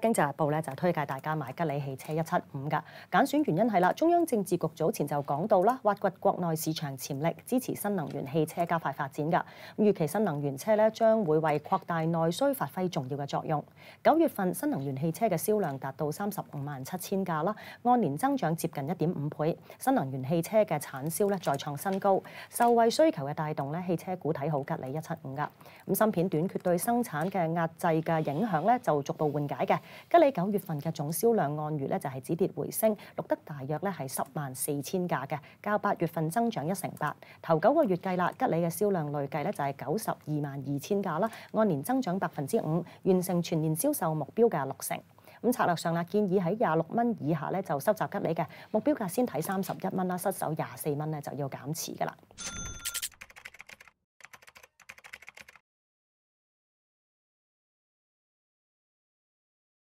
经济日报咧就推介大家买吉利汽车一七五噶，拣选原因系啦，中央政治局早前就讲到啦，挖掘国内市场潜力，支持新能源汽车加快发展噶。预期新能源车咧将会为扩大内需发挥重要嘅作用。九月份新能源汽车嘅销量达到三十五万七千架啦，按年增长接近一点五倍。新能源汽车嘅产销咧再创新高，受惠需求嘅带动咧，汽车股睇好吉利一七五噶。咁芯片短缺对生产嘅压制嘅影响咧就逐步缓解嘅。吉利九月份嘅总销量按月咧就系止跌回升，录得大约咧系十万四千架嘅，较八月份增长一成八。头九个月计啦，吉利嘅销量累计咧就系九十二万二千架啦，按年增长百分之五，完成全年销售目标嘅六成。咁策略上啦，建议喺廿六蚊以下咧就收集吉利嘅目标价先睇三十一蚊啦，失守廿四蚊咧就要减持噶啦。